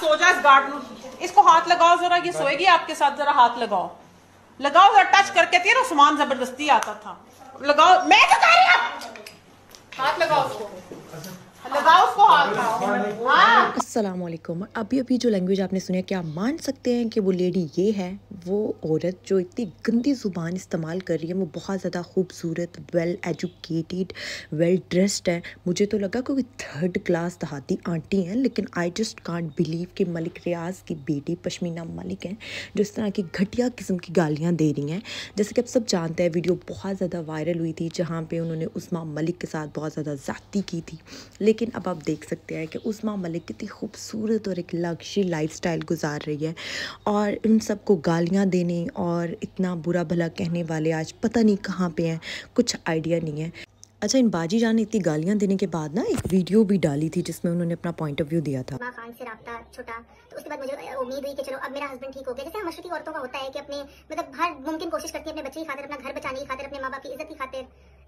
सो जाए इस गार्ड में इसको हाथ लगाओ जरा ये सोएगी आपके साथ जरा हाथ लगाओ लगाओ जरा टच करके थी ना सामान जबरदस्ती आता था लगाओ मैं तो कह रही हूँ असलम अभी अभी जो लैंग्वेज आपने सुनी क्या आप मान सकते हैं कि वो लेडी ये है वो औरत जो इतनी गंदी ज़ुबान इस्तेमाल कर रही है वो बहुत ज़्यादा खूबसूरत वेल एजुकेटेड वेल ड्रेस्ड है मुझे तो लगा कोई थर्ड क्लास दहाती आंटी हैं लेकिन आई जस्ट कॉन्ट बिलीव कि मलिक रियाज की बेटी पशमीना मलिक हैं जो इस तरह की घटिया किस्म की गालियाँ दे रही हैं जैसे कि आप सब जानते हैं वीडियो बहुत ज़्यादा वायरल हुई थी जहाँ पर उन्होंने उस्मा मलिक के साथ बहुत ज़्यादा ज़्यादी की थी लेकिन अब आप देख सकते हैं कि उस्मा मलिक कितनी खूबसूरत और एक लग्जरी लाइफस्टाइल गुजार रही है और उन सबको गालियाँ देने और इतना बुरा भला कहने वाले आज पता नहीं कहाँ पे हैं कुछ आइडिया नहीं है अच्छा इन बाजी जान ने इतनी गालियां देने के बाद ना एक वीडियो भी डाली थी जिसमें उन्होंने अपना पॉइंट ऑफ व्यू दिया था खान से रहा तो उसके बाद मुझे उम्मीद हुई कि चलो अब मेरा हस्बैंड ठीक हो गया जैसे मशरकी औरतों का होता है कि अपने मतलब हर मुमकिन कोशिश करती है अपने बच्चे की खातिर अपना घर बचाने की खातिर अपने माँ बाप की इज्जत की खातिर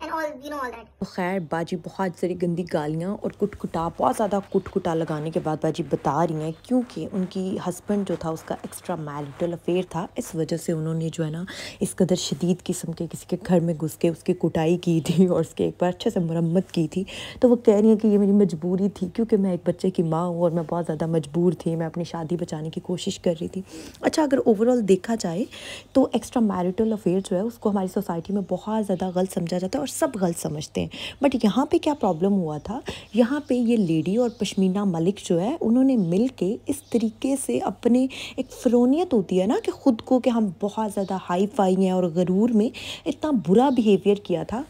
तो खैर बाजी बहुत सारी गंदी गालियाँ और कुटकुटा बहुत ज़्यादा कुटकुटा लगाने के बाद बाजी बता रही हैं क्योंकि उनकी हस्बैंड जो था उसका एक्स्ट्रा मैरिटल अफेयर था इस वजह से उन्होंने जो है ना इस कदर शदीद किस्म के किसी के घर में घुस के उसकी कुटाई की थी और उसके एक बार अच्छे से मरम्मत की थी तो वो कह रही हैं कि ये मेरी मजबूरी थी क्योंकि मैं एक बच्चे की माँ हूँ और मैं बहुत ज़्यादा मजबूर थी मैं अपनी शादी बचाने की कोशिश कर रही थी अच्छा अगर ओवरऑल देखा जाए तो एक्स्ट्रा मैरिटल अफेयर जो है उसको हमारी सोसाइटी में बहुत ज़्यादा गलत समझा जाता है और सब गलत समझते हैं बट यहाँ पे क्या प्रॉब्लम हुआ था यहाँ पे ये लेडी और पश्मीना मलिक जो है उन्होंने मिल के इस तरीके से अपने एक फ्रोनीत होती है ना कि ख़ुद को कि हम बहुत ज़्यादा हाई फाई हैं और गरूर में इतना बुरा बिहेवियर किया था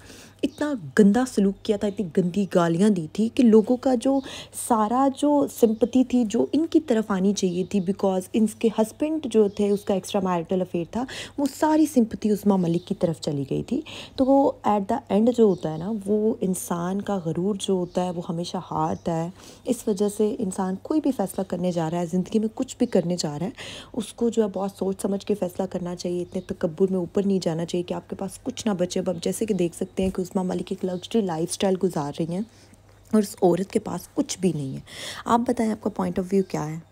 इतना गंदा सलूक किया था इतनी गंदी गालियाँ दी थी कि लोगों का जो सारा जो सिंपति थी जो इनकी तरफ आनी चाहिए थी बिकॉज इनके हस्बैंड जो थे उसका एक्स्ट्रा मैरिटल अफेयर था वो सारी सिंपति उस्मा मलिक की तरफ चली गई थी तो वो एट द एंड जो होता है ना वो इंसान का गरूर जो होता है वो हमेशा हारता है इस वजह से इंसान कोई भी फ़ैसला करने जा रहा है ज़िंदगी में कुछ भी करने जा रहा है उसको जो है बहुत सोच समझ के फ़ैसला करना चाहिए इतने तकबुर में ऊपर नहीं जाना चाहिए कि आपके पास कुछ ना बचे अब आप जैसे कि देख सकते हैं कि उज़मा मलिक एक लग्जरी लाइफस्टाइल गुजार रही हैं और उस औरत के पास कुछ भी नहीं है आप बताएं आपका पॉइंट ऑफ व्यू क्या है